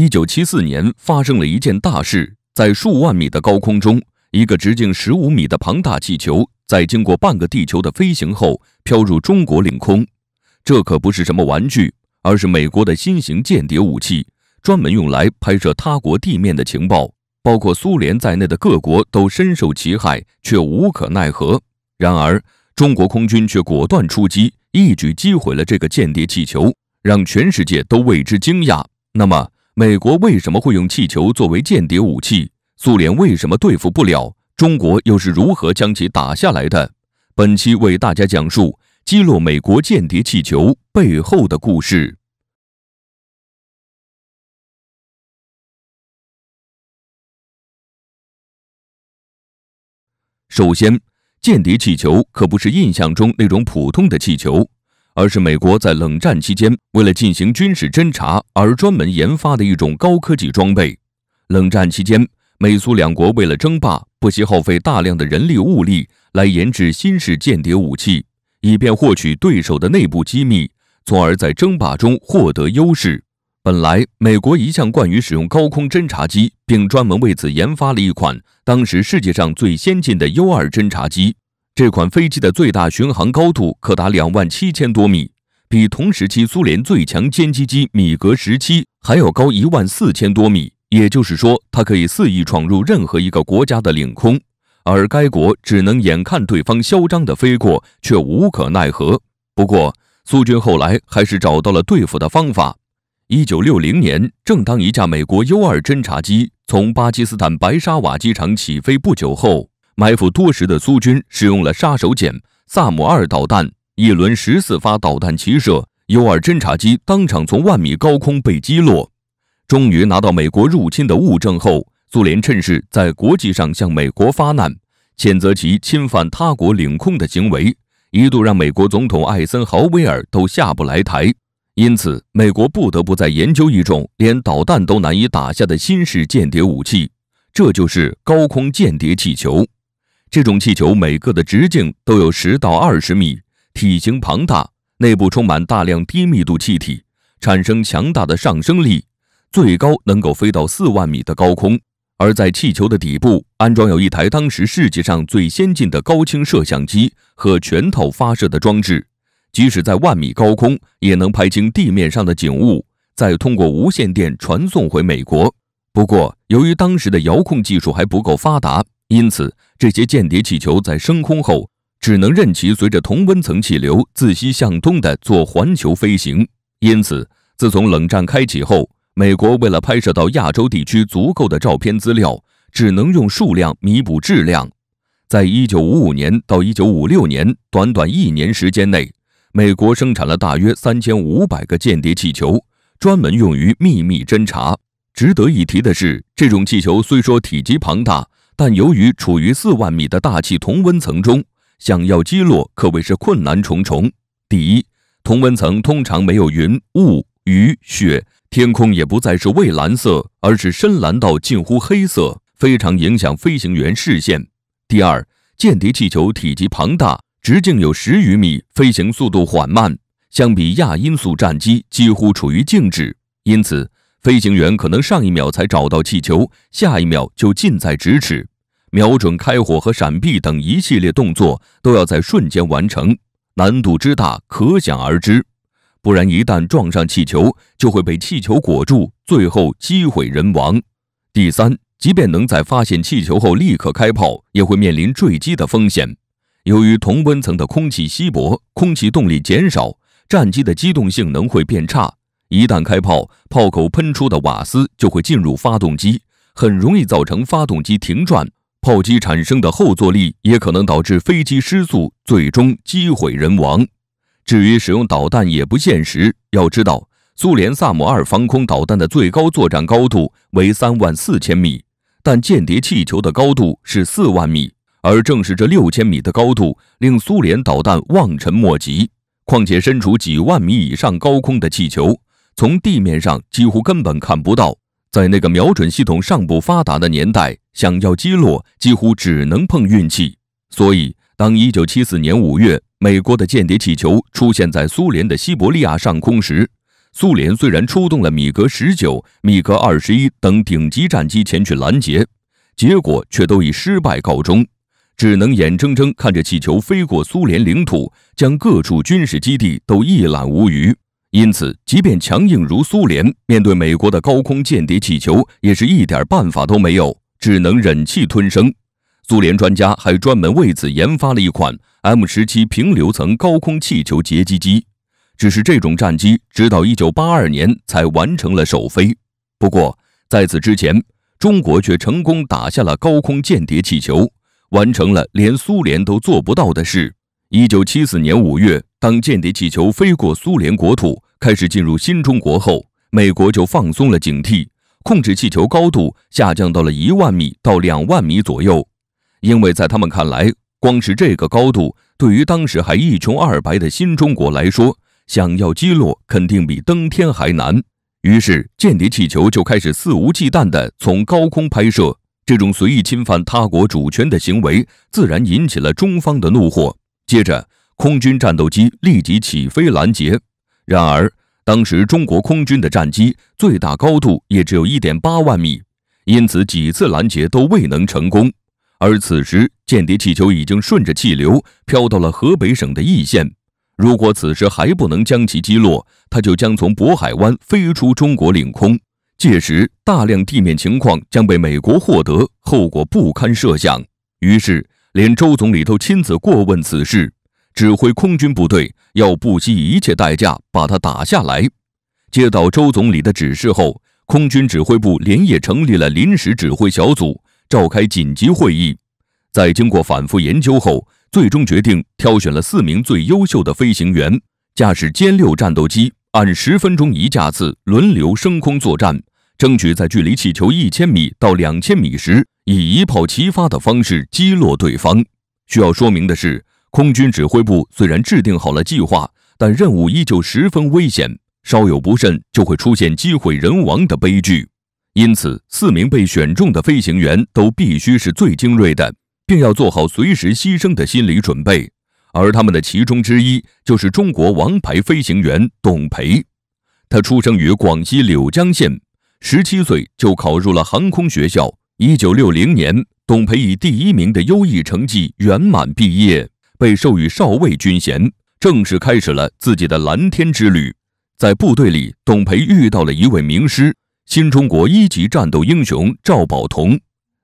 一九七四年发生了一件大事，在数万米的高空中，一个直径十五米的庞大气球，在经过半个地球的飞行后，飘入中国领空。这可不是什么玩具，而是美国的新型间谍武器，专门用来拍摄他国地面的情报。包括苏联在内的各国都深受其害，却无可奈何。然而，中国空军却果断出击，一举击毁了这个间谍气球，让全世界都为之惊讶。那么，美国为什么会用气球作为间谍武器？苏联为什么对付不了？中国又是如何将其打下来的？本期为大家讲述击落美国间谍气球背后的故事。首先，间谍气球可不是印象中那种普通的气球。而是美国在冷战期间为了进行军事侦察而专门研发的一种高科技装备。冷战期间，美苏两国为了争霸，不惜耗费大量的人力物力来研制新式间谍武器，以便获取对手的内部机密，从而在争霸中获得优势。本来，美国一向惯于使用高空侦察机，并专门为此研发了一款当时世界上最先进的 U-2 侦察机。这款飞机的最大巡航高度可达两万七千多米，比同时期苏联最强歼击机米格十七还要高一万四千多米。也就是说，它可以肆意闯入任何一个国家的领空，而该国只能眼看对方嚣张地飞过，却无可奈何。不过，苏军后来还是找到了对付的方法。一九六零年，正当一架美国 U-2 侦察机从巴基斯坦白沙瓦机场起飞不久后，埋伏多时的苏军使用了杀手锏——萨姆二导弹，一轮十四发导弹齐射，U-2 侦察机当场从万米高空被击落。终于拿到美国入侵的物证后，苏联趁势在国际上向美国发难，谴责其侵犯他国领空的行为，一度让美国总统艾森豪威尔都下不来台。因此，美国不得不在研究一种连导弹都难以打下的新式间谍武器，这就是高空间谍气球。这种气球每个的直径都有十到二十米，体型庞大，内部充满大量低密度气体，产生强大的上升力，最高能够飞到四万米的高空。而在气球的底部安装有一台当时世界上最先进的高清摄像机和全套发射的装置，即使在万米高空也能拍清地面上的景物，再通过无线电传送回美国。不过，由于当时的遥控技术还不够发达。因此，这些间谍气球在升空后，只能任其随着同温层气流自西向东的做环球飞行。因此，自从冷战开启后，美国为了拍摄到亚洲地区足够的照片资料，只能用数量弥补质量。在一九五五年到一九五六年短短一年时间内，美国生产了大约三千五百个间谍气球，专门用于秘密侦查。值得一提的是，这种气球虽说体积庞大。但由于处于四万米的大气同温层中，想要击落可谓是困难重重。第一，同温层通常没有云、雾、雨、雪，天空也不再是蔚蓝色，而是深蓝到近乎黑色，非常影响飞行员视线。第二，间谍气球体积庞大，直径有十余米，飞行速度缓慢，相比亚音速战机几乎处于静止，因此。飞行员可能上一秒才找到气球，下一秒就近在咫尺，瞄准、开火和闪避等一系列动作都要在瞬间完成，难度之大可想而知。不然，一旦撞上气球，就会被气球裹住，最后机毁人亡。第三，即便能在发现气球后立刻开炮，也会面临坠机的风险。由于同温层的空气稀薄，空气动力减少，战机的机动性能会变差。一旦开炮，炮口喷出的瓦斯就会进入发动机，很容易造成发动机停转。炮击产生的后坐力也可能导致飞机失速，最终机毁人亡。至于使用导弹也不现实，要知道，苏联萨姆二防空导弹的最高作战高度为三万四千米，但间谍气球的高度是四万米，而正是这六千米的高度令苏联导弹望尘莫及。况且，身处几万米以上高空的气球。从地面上几乎根本看不到，在那个瞄准系统尚不发达的年代，想要击落几乎只能碰运气。所以，当1974年5月，美国的间谍气球出现在苏联的西伯利亚上空时，苏联虽然出动了米格19、米格21等顶级战机前去拦截，结果却都以失败告终，只能眼睁睁看着气球飞过苏联领土，将各处军事基地都一览无余。因此，即便强硬如苏联，面对美国的高空间谍气球，也是一点办法都没有，只能忍气吞声。苏联专家还专门为此研发了一款 M 十七平流层高空气球截击机，只是这种战机直到1982年才完成了首飞。不过在此之前，中国却成功打下了高空间谍气球，完成了连苏联都做不到的事。1974年5月。当间谍气球飞过苏联国土，开始进入新中国后，美国就放松了警惕，控制气球高度下降到了一万米到两万米左右。因为在他们看来，光是这个高度，对于当时还一穷二白的新中国来说，想要击落肯定比登天还难。于是，间谍气球就开始肆无忌惮地从高空拍摄。这种随意侵犯他国主权的行为，自然引起了中方的怒火。接着。空军战斗机立即起飞拦截，然而当时中国空军的战机最大高度也只有一点八万米，因此几次拦截都未能成功。而此时间谍气球已经顺着气流飘到了河北省的易县，如果此时还不能将其击落，它就将从渤海湾飞出中国领空，届时大量地面情况将被美国获得，后果不堪设想。于是，连周总理都亲自过问此事。指挥空军部队要不惜一切代价把它打下来。接到周总理的指示后，空军指挥部连夜成立了临时指挥小组，召开紧急会议。在经过反复研究后，最终决定挑选了四名最优秀的飞行员驾驶歼六战斗机，按十分钟一架次轮流升空作战，争取在距离气球一千米到两千米时，以一炮齐发的方式击落对方。需要说明的是。空军指挥部虽然制定好了计划，但任务依旧十分危险，稍有不慎就会出现机毁人亡的悲剧。因此，四名被选中的飞行员都必须是最精锐的，并要做好随时牺牲的心理准备。而他们的其中之一就是中国王牌飞行员董培，他出生于广西柳江县，十七岁就考入了航空学校。一九六零年，董培以第一名的优异成绩圆满毕业。被授予少尉军衔，正式开始了自己的蓝天之旅。在部队里，董培遇到了一位名师——新中国一级战斗英雄赵宝同。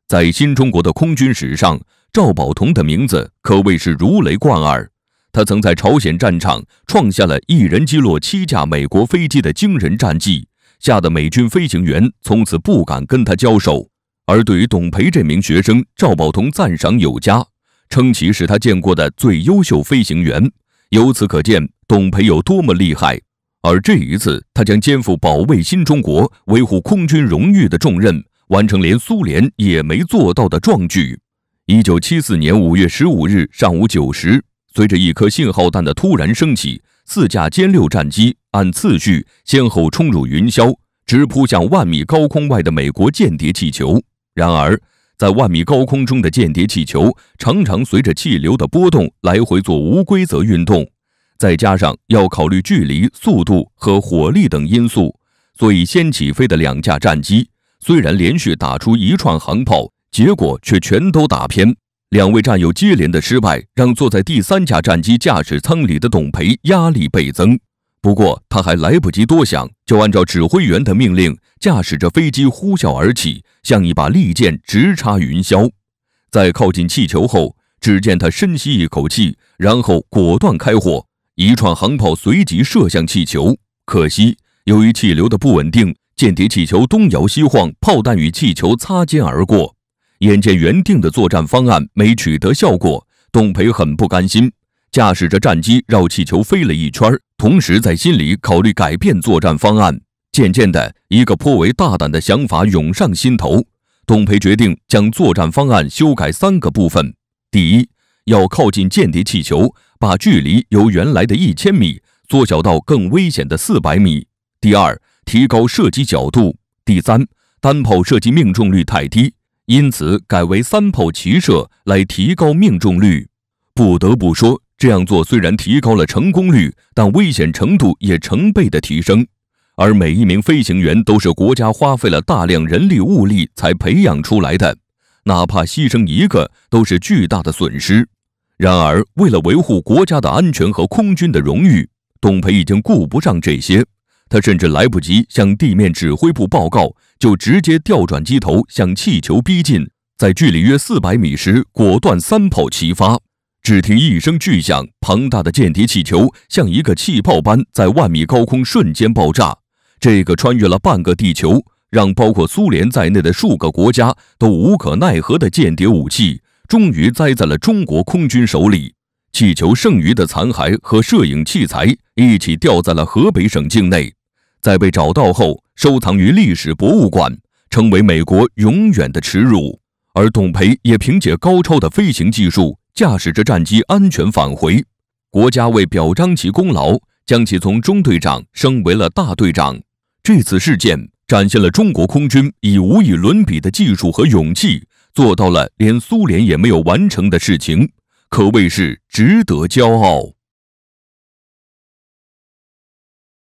在新中国的空军史上，赵宝同的名字可谓是如雷贯耳。他曾在朝鲜战场创下了一人击落七架美国飞机的惊人战绩，吓得美军飞行员从此不敢跟他交手。而对于董培这名学生，赵宝同赞赏有加。称其是他见过的最优秀飞行员，由此可见，董培有多么厉害。而这一次，他将肩负保卫新中国、维护空军荣誉的重任，完成连苏联也没做到的壮举。一九七四年五月十五日上午九时，随着一颗信号弹的突然升起，四架歼六战机按次序先后冲入云霄，直扑向万米高空外的美国间谍气球。然而，在万米高空中的间谍气球，常常随着气流的波动来回做无规则运动，再加上要考虑距离、速度和火力等因素，所以先起飞的两架战机虽然连续打出一串航炮，结果却全都打偏。两位战友接连的失败，让坐在第三架战机驾驶舱里的董培压力倍增。不过，他还来不及多想，就按照指挥员的命令，驾驶着飞机呼啸而起，像一把利剑直插云霄。在靠近气球后，只见他深吸一口气，然后果断开火，一串航炮随即射向气球。可惜，由于气流的不稳定，间谍气球东摇西晃，炮弹与气球擦肩而过。眼见原定的作战方案没取得效果，董培很不甘心，驾驶着战机绕气球飞了一圈同时，在心里考虑改变作战方案。渐渐的，一个颇为大胆的想法涌上心头。董培决定将作战方案修改三个部分：第一，要靠近间谍气球，把距离由原来的一千米缩小到更危险的四百米；第二，提高射击角度；第三，单炮射击命中率太低，因此改为三炮齐射来提高命中率。不得不说。这样做虽然提高了成功率，但危险程度也成倍的提升。而每一名飞行员都是国家花费了大量人力物力才培养出来的，哪怕牺牲一个都是巨大的损失。然而，为了维护国家的安全和空军的荣誉，董培已经顾不上这些，他甚至来不及向地面指挥部报告，就直接调转机头向气球逼近，在距离约四百米时，果断三炮齐发。只听一声巨响，庞大的间谍气球像一个气泡般在万米高空瞬间爆炸。这个穿越了半个地球，让包括苏联在内的数个国家都无可奈何的间谍武器，终于栽在了中国空军手里。气球剩余的残骸和摄影器材一起掉在了河北省境内，在被找到后，收藏于历史博物馆，成为美国永远的耻辱。而董培也凭借高超的飞行技术。驾驶着战机安全返回，国家为表彰其功劳，将其从中队长升为了大队长。这次事件展现了中国空军以无与伦比的技术和勇气，做到了连苏联也没有完成的事情，可谓是值得骄傲。